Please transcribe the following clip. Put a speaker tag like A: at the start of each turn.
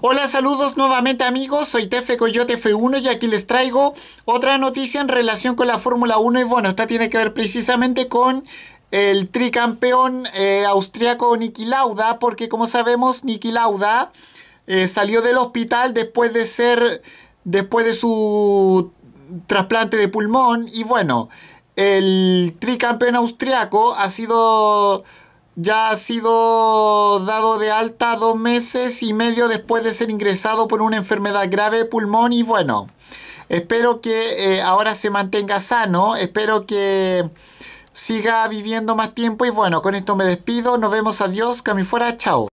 A: Hola, saludos nuevamente amigos, soy Tefe Coyote F1 y aquí les traigo otra noticia en relación con la Fórmula 1 y bueno, esta tiene que ver precisamente con el tricampeón eh, austriaco Niki Lauda, porque como sabemos Niki Lauda eh, salió del hospital después de ser, después de su trasplante de pulmón y bueno, el tricampeón austriaco ha sido ya ha sido dado de alta dos meses y medio después de ser ingresado por una enfermedad grave de pulmón y bueno, espero que eh, ahora se mantenga sano, espero que siga viviendo más tiempo y bueno, con esto me despido, nos vemos, adiós, cami fuera, chao.